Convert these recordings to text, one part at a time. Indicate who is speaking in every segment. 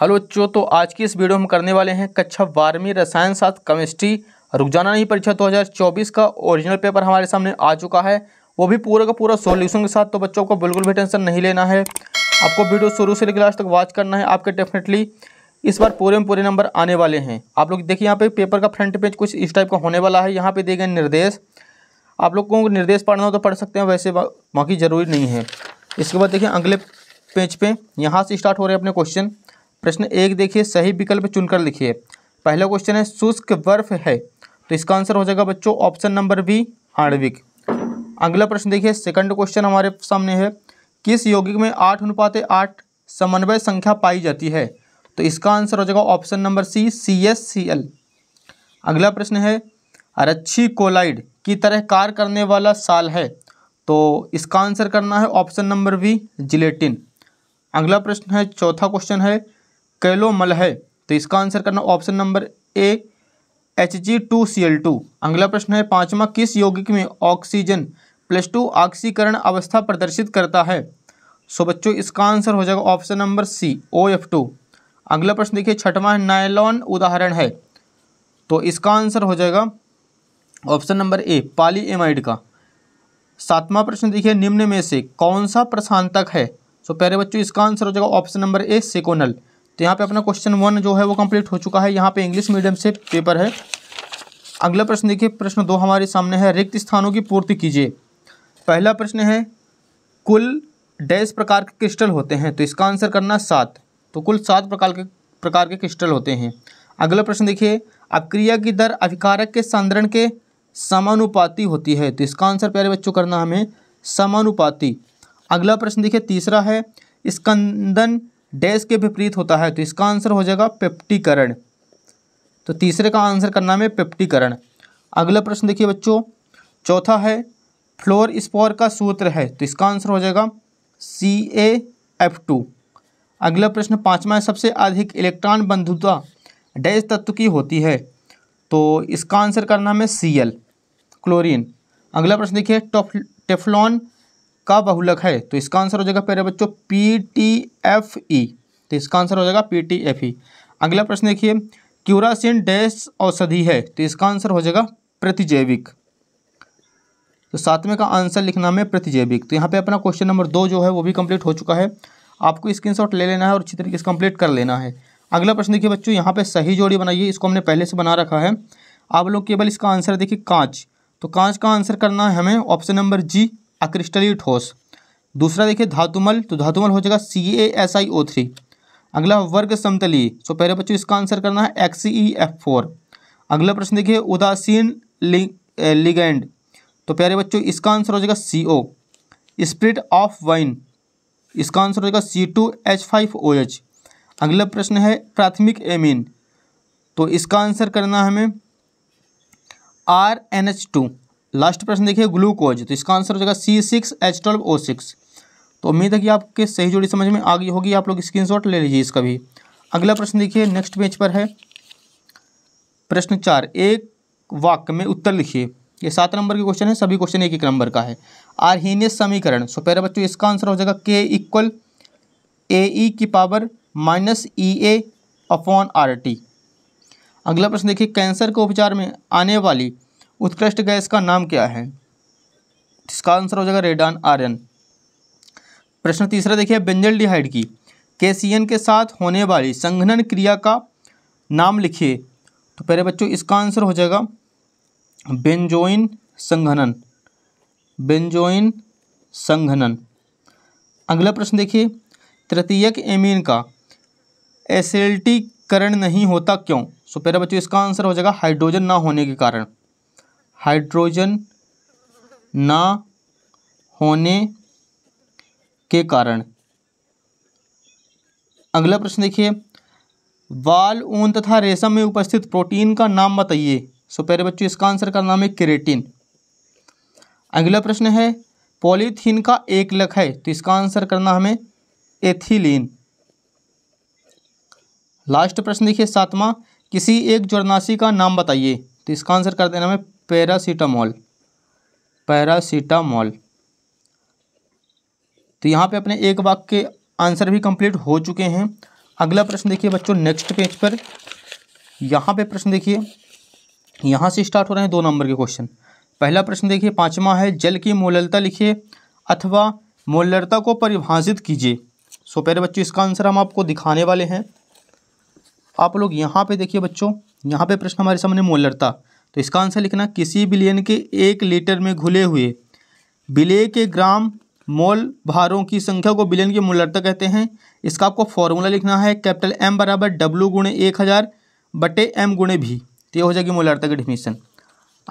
Speaker 1: hello बच्चों तो आज की इस वीडियो हम करने वाले हैं कक्षा बारहवीं रसायन साथ केमिस्ट्री जाना नहीं परीक्षा 2024 का ओरिजिनल पेपर हमारे सामने आ चुका है वो भी पूरा का पूरा सॉल्यूशन के साथ तो बच्चों को बिल्कुल भी टेंशन नहीं लेना है आपको वीडियो शुरू से लेकर लास्ट तक वॉच करना है आपके डेफिनेटली इस बार पूरे में पूरे नंबर आने वाले हैं आप लोग देखिए यहाँ पे पेपर का फ्रंट पेज कुछ इस टाइप का होने वाला है यहाँ पे दिए गए निर्देश आप लोग को निर्देश पढ़ना हो तो पढ़ सकते हैं वैसे बाकी ज़रूरी नहीं है इसके बाद देखिए अगले पेज पे यहाँ से स्टार्ट हो रहे हैं अपने क्वेश्चन प्रश्न एक देखिए सही विकल्प चुनकर लिखिए पहला क्वेश्चन है शुष्क बर्फ है तो इसका आंसर हो जाएगा बच्चों ऑप्शन नंबर बी आणविक अगला प्रश्न देखिए सेकंड क्वेश्चन हमारे सामने है किस यौगिक में आठ अनुपात आठ समन्वय संख्या पाई जाती है तो इसका आंसर हो जाएगा option number C C S C L अगला प्रश्न है अरच्छी कोलाइड की तरह कार्य करने वाला साल है तो इसका आंसर करना है ऑप्शन नंबर बी जिलेटिन अगला प्रश्न है चौथा क्वेश्चन है कैलोमल है तो इसका आंसर करना option number A H G two C L two अगला प्रश्न है पांचवा किस यौगिक में ऑक्सीजन प्लस टू ऑक्सीकरण अवस्था प्रदर्शित करता है सो बच्चों इसका आंसर हो जाएगा option number C O F two अगला प्रश्न देखिए छठवां है नायलॉन उदाहरण है तो इसका आंसर हो जाएगा option number A poly amide का सातवां प्रश्न देखिए निम्न में से कौन सा प्रशांतक है सो प्यारे बच्चों इसका आंसर हो जाएगा ऑप्शन नंबर ए सिकोनल तो यहाँ पे अपना क्वेश्चन वन जो है वो कंप्लीट हो चुका है यहाँ पे इंग्लिश मीडियम से पेपर है अगला प्रश्न देखिए प्रश्न दो हमारे सामने है रिक्त स्थानों की पूर्ति कीजिए पहला प्रश्न है कुल डैश प्रकार के क्रिस्टल होते हैं तो इसका आंसर करना सात तो कुल सात प्रकार के प्रकार के क्रिस्टल होते हैं अगला प्रश्न देखिए अक्रिया की दर अभिकारक के संदरण के समानुपाती होती है तो इसका आंसर प्यारे बच्चों करना हमें समानुपाती अगला प्रश्न देखिए तीसरा है स्कंदन डैश के विपरीत होता है तो इसका आंसर हो जाएगा पेप्टीकरण तो तीसरे का आंसर करना है पेप्टीकरण अगला प्रश्न देखिए बच्चों चौथा है फ्लोर स्पोर का सूत्र है तो इसका आंसर हो जाएगा सी ए एफ टू अगला प्रश्न पाँचवा है सबसे अधिक इलेक्ट्रॉन बंधुता डैश तत्व की होती है तो इसका आंसर करना है सी एल क्लोरिन अगला प्रश्न देखिए टफ टेफ्लॉन का बहुलक है तो इसका आंसर हो जाएगा प्यारे बच्चों पी टी एफ ई तो इसका आंसर हो जाएगा पी टी एफ ई अगला प्रश्न देखिए क्यूरासिन डैश औषधि है तो इसका आंसर हो जाएगा प्रतिजैविक तो सातवें का आंसर लिखना में प्रतिजैविक तो यहाँ पे अपना क्वेश्चन नंबर दो जो है वो भी कंप्लीट हो चुका है आपको शॉट ले लेना है और अच्छी तरीके से कंप्लीट कर लेना है अगला प्रश्न देखिए बच्चों यहाँ पे सही जोड़ी बनाइए इसको हमने पहले से बना रखा है आप लोग केवल इसका आंसर देखिए कांच तो कांच का आंसर करना है हमें ऑप्शन नंबर जी अक्रिस्टलीय ठोस दूसरा देखिए धातुमल तो धातुमल हो जाएगा सी A S I O three अगला वर्ग समतली सो पहले बच्चों इसका आंसर करना है एक्स ई एफ फोर अगला प्रश्न देखिए उदासीन लिगेंड तो प्यारे बच्चों इसका आंसर हो जाएगा C O spirit of wine इसका आंसर हो जाएगा C two H five O H अगला प्रश्न है प्राथमिक एमिन तो इसका आंसर करना है हमें R N H two last प्रश्न देखिए ग्लूकोज तो इसका आंसर हो जाएगा C six H twelve O six तो उम्मीद है कि आपके सही जोड़ी समझ में आ गई होगी आप लोग स्क्रीनशॉट ले लीजिए इसका भी अगला प्रश्न देखिए नेक्स्ट पेज पर है प्रश्न चार एक वाक्य में उत्तर लिखिए ये सात नंबर के क्वेश्चन है सभी क्वेश्चन एक एक नंबर का है आरहीनियस समीकरण सो पहले बच्चों इसका आंसर हो जाएगा के इक्वल ए ई की power minus E A upon R T अगला प्रश्न देखिए कैंसर के उपचार में आने वाली उत्कृष्ट गैस का नाम क्या है इसका आंसर हो जाएगा रेडान आर्यन प्रश्न तीसरा देखिए बेंजल डिहाइड की केसियन के साथ होने वाली संघनन क्रिया का नाम लिखिए तो पहले बच्चों इसका आंसर हो जाएगा बेंजोइन संघनन बेंजोइन संघनन अगला प्रश्न देखिए तृतीयक एमीन का एसिडिटीकरण नहीं होता क्यों सो पहले बच्चों इसका आंसर हो जाएगा हाइड्रोजन ना होने के कारण हाइड्रोजन ना होने के कारण अगला प्रश्न देखिए वाल ऊन तथा रेशम में उपस्थित प्रोटीन का नाम बताइए सो पहले बच्चों इसका आंसर का नाम है केरेटिन अगला प्रश्न है पॉलीथीन का एक लख है तो इसका आंसर करना हमें एथिलीन लास्ट प्रश्न देखिए सातवां किसी एक ज्वरनाशी का नाम बताइए तो इसका आंसर कर देना हमें पैरासीटामॉल पैरासीटामोल तो यहाँ पे अपने एक वाक्य के आंसर भी कंप्लीट हो चुके हैं अगला प्रश्न देखिए बच्चों नेक्स्ट पेज पर यहाँ पे प्रश्न देखिए यहाँ से स्टार्ट हो रहे हैं दो नंबर के क्वेश्चन पहला प्रश्न देखिए पाँचवा है जल की मोललता लिखिए अथवा मोलरता को परिभाषित कीजिए सो पहले बच्चों इसका आंसर हम आपको दिखाने वाले हैं आप लोग यहाँ पे देखिए बच्चों यहाँ पे प्रश्न हमारे सामने मोलरता तो इसका आंसर लिखना किसी बिलियन के एक लीटर में घुले हुए बिले के ग्राम मोल भारों की संख्या को बिलियन की मूलता कहते हैं इसका आपको फॉर्मूला लिखना है कैपिटल एम बराबर डब्लू गुणे एक हज़ार बटे एम गुणे भी तो ये हो जाएगी मूलरता की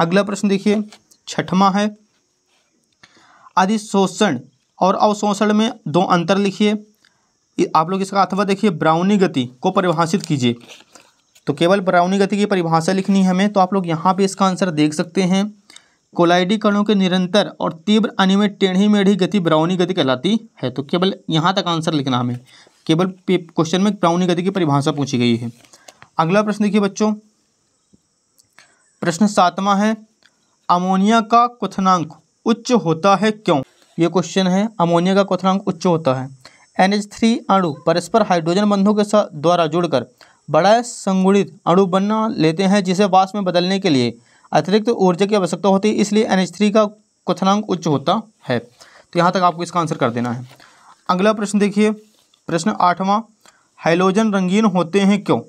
Speaker 1: अगला प्रश्न देखिए छठवा है अधिशोषण और अवशोषण में दो अंतर लिखिए आप लोग इसका अथवा देखिए ब्राउनी गति को परिभाषित कीजिए तो केवल ब्राउनी गति की परिभाषा लिखनी है हमें तो आप लोग यहाँ पे इसका आंसर देख सकते हैं कोलाइडी कणों के निरंतर और तीव्र अनियमित टेढ़ी मेढ़ी गति ब्राउनी गति कहलाती है तो केवल यहाँ तक आंसर लिखना हमें केवल क्वेश्चन में ब्राउनी गति की परिभाषा पूछी गई है अगला प्रश्न देखिए बच्चों प्रश्न सातवां है अमोनिया का क्वथनांक उच्च होता है क्यों ये क्वेश्चन है अमोनिया का क्वथनांक उच्च होता है एन एच थ्री अणु परस्पर हाइड्रोजन बंधों के साथ द्वारा जुड़कर बड़ा संगुणित अणु बना लेते हैं जिसे वाष्प में बदलने के लिए अतिरिक्त ऊर्जा की आवश्यकता होती है इसलिए एन का क्वथनांक उच्च होता है तो यहाँ तक आपको इसका आंसर कर देना है अगला प्रश्न देखिए प्रश्न आठवां हाइलोजन रंगीन होते हैं क्यों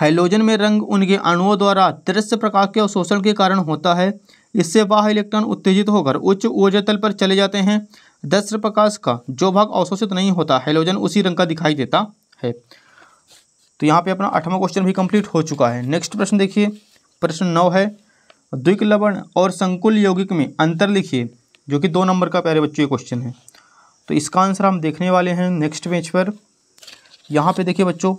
Speaker 1: हाइलोजन में रंग उनके अणुओं द्वारा दृश्य प्रकाश के अवशोषण के कारण होता है इससे वह इलेक्ट्रॉन उत्तेजित होकर उच्च ऊर्जा तल पर चले जाते हैं दृश्य प्रकाश का जो भाग अवशोषित नहीं होता हाइलोजन उसी रंग का दिखाई देता है तो यहाँ पे अपना आठवां क्वेश्चन भी कंप्लीट हो चुका है नेक्स्ट प्रश्न देखिए प्रश्न नौ है द्विक लवण और संकुल यौगिक में अंतर लिखिए जो कि दो नंबर का प्यारे बच्चों ये क्वेश्चन है तो इसका आंसर हम देखने वाले हैं नेक्स्ट पेज पर यहाँ पे देखिए बच्चों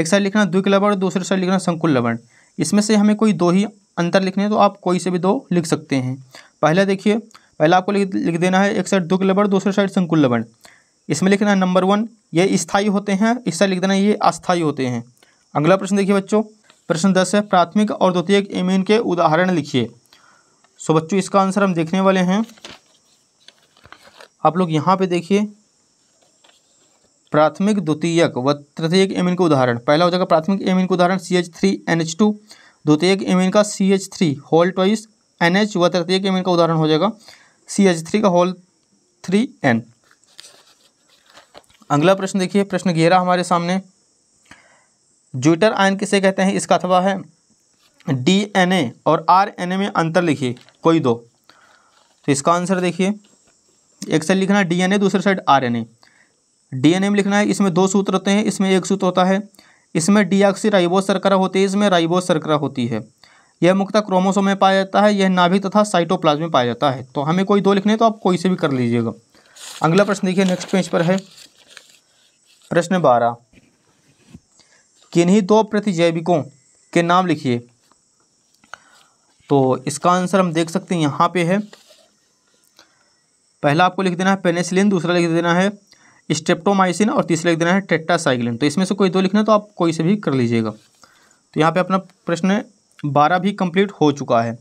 Speaker 1: एक साइड लिखना द्विक लवण दूसरे साइड लिखना संकुल लवण इसमें से हमें कोई दो ही अंतर लिखने हैं तो आप कोई से भी दो लिख सकते हैं पहला देखिए पहला आपको लिख देना है एक साइड द्विक लवण दूसरे साइड संकुल लवण इसमें लिखना है नंबर वन ये स्थायी होते हैं इससे लिख देना ये अस्थायी होते हैं अगला प्रश्न देखिए बच्चों प्रश्न दस है प्राथमिक और द्वितीय इमीन के उदाहरण लिखिए सो बच्चों इसका आंसर हम देखने वाले हैं आप लोग यहाँ पे देखिए प्राथमिक द्वितीयक व तृतीयक एमिन का उदाहरण पहला हो जाएगा प्राथमिक एमिन का उदाहरण C H three N H two द्वितीयक एमिन का C H three whole twice N H व तृतीयक एमिन का उदाहरण हो जाएगा सी एच थ्री का होल थ्री एन अगला प्रश्न देखिए प्रश्न घेरा हमारे सामने ज्यूटर आयन किसे कहते हैं इसका अथवा है डीएनए और आरएनए में अंतर लिखिए कोई दो तो इसका आंसर देखिए एक साइड लिखना है डीएनए दूसरे साइड आरएनए डीएनए में लिखना है इसमें दो सूत्र होते हैं इसमें एक सूत्र होता है इसमें डीआक्सी राइबोस सरकरा होती है इसमें राइबोस सरकरा होती है यह मुख्यतः क्रोमोसोम में पाया जाता है यह नाभिक तथा साइटोप्लाज्म में पाया जाता है तो हमें कोई दो लिखने तो आप कोई से भी कर लीजिएगा अगला प्रश्न देखिए नेक्स्ट पेज पर है प्रश्न बारह किन्हीं दो प्रतिजैविकों के नाम लिखिए तो इसका आंसर हम देख सकते हैं यहाँ पे है पहला आपको लिख देना है पेनेसिलिन दूसरा लिख देना है स्टेप्टोमाइसिन और तीसरा लिख देना है टेट्टासाइक्लिन तो इसमें से कोई दो लिखना तो आप कोई से भी कर लीजिएगा तो यहाँ पे अपना प्रश्न बारह भी कंप्लीट हो चुका है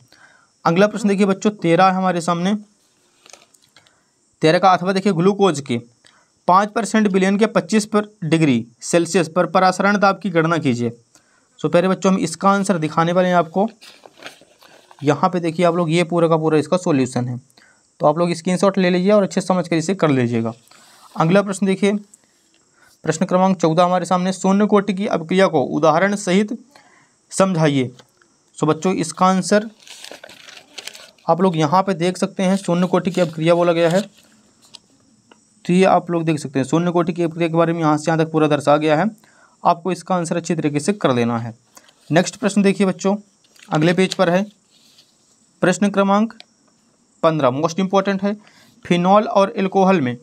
Speaker 1: अगला प्रश्न देखिए बच्चों तेरह है हमारे सामने तेरह का अथवा देखिए ग्लूकोज के पाँच परसेंट बिलियन के पच्चीस पर डिग्री सेल्सियस पर परासरण दाब की गणना कीजिए सो पहले बच्चों हम इसका आंसर दिखाने वाले हैं आपको यहाँ पे देखिए आप लोग ये पूरा का पूरा इसका सॉल्यूशन है तो आप लोग शॉट ले लीजिए और अच्छे समझ कर इसे कर लीजिएगा अगला प्रश्न देखिए प्रश्न क्रमांक चौदह हमारे सामने शून्य कोटि की अभिक्रिया को उदाहरण सहित समझाइए सो बच्चों इसका आंसर आप लोग यहाँ पे देख सकते हैं शून्य कोटि की अभिक्रिया बोला गया है तो ये आप लोग देख सकते हैं शून्य कोटि की प्रक्रिया के बारे में यहाँ से यहाँ तक पूरा दर्शा गया है आपको इसका आंसर अच्छी तरीके से कर लेना है नेक्स्ट प्रश्न देखिए बच्चों अगले पेज पर है प्रश्न क्रमांक पंद्रह मोस्ट इम्पॉर्टेंट है फिनॉल और एल्कोहल में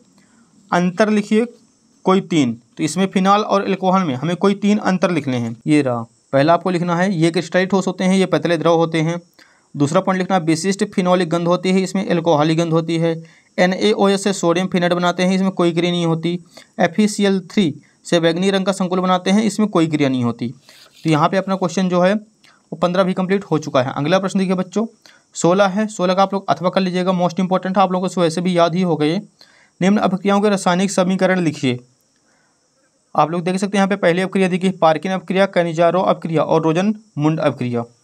Speaker 1: अंतर लिखिए कोई तीन तो इसमें फिनॉल और एल्कोहल में हमें कोई तीन अंतर लिखने हैं ये रहा पहला आपको लिखना है ये क्रिस्टल ठोस होते हैं ये पतले द्रव होते हैं दूसरा पॉइंट लिखना विशिष्ट फिनोलिक गंध होती है इसमें एल्कोहलिक गंध होती है एन से सोडियम फिनेट बनाते हैं इसमें कोई क्रिया नहीं होती एफ से बैगनी रंग का संकुल बनाते हैं इसमें कोई क्रिया नहीं होती तो यहाँ पर अपना क्वेश्चन जो है वो पंद्रह भी कंप्लीट हो चुका है अगला प्रश्न देखिए बच्चों सोलह है सोलह का आप लोग अथवा कर लीजिएगा मोस्ट इंपॉर्टेंट है आप लोगों को वैसे भी याद ही हो गए निम्न अभिक्रियाओं के रासायनिक समीकरण लिखिए आप लोग देख सकते हैं यहाँ पे पहली अपक्रिया देखिए पार्किन अपक्रिया कैनिजारो अपक्रिया और रोजन मुंड अपक्रिया